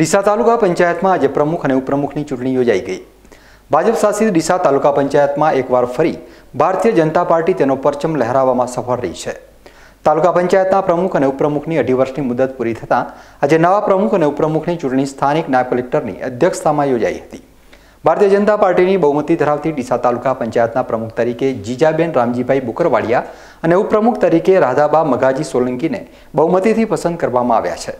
ડીસા તાલુકા પંચાયતમાં આજે પ્રમુખ અને ઉપપ્રમુખની ચૂંટણી યોજાઈ ગઈ ભાજપ શાસિત ડીસા તાલુકા પંચાયતમાં એકવાર ફરી ભારતીય જનતા પાર્ટી તેનો પરચમ લહેરાવવામાં સફળ રહી છે તાલુકા પંચાયતના પ્રમુખ અને ઉપપ્રમુખની અઢી વર્ષની મુદત પૂરી થતાં આજે નવા પ્રમુખ અને ઉપપ્રમુખની ચૂંટણી સ્થાનિક નાયબ કલેક્ટરની અધ્યક્ષતામાં યોજાઈ હતી ભારતીય જનતા પાર્ટીની બહુમતી ધરાવતી ડીસા તાલુકા પંચાયતના પ્રમુખ તરીકે જીજાબેન રામજીભાઈ બુકરવાડિયા અને ઉપપ્રમુખ તરીકે રાધાબા મગાજી સોલંકીને બહુમતીથી પસંદ કરવામાં આવ્યા છે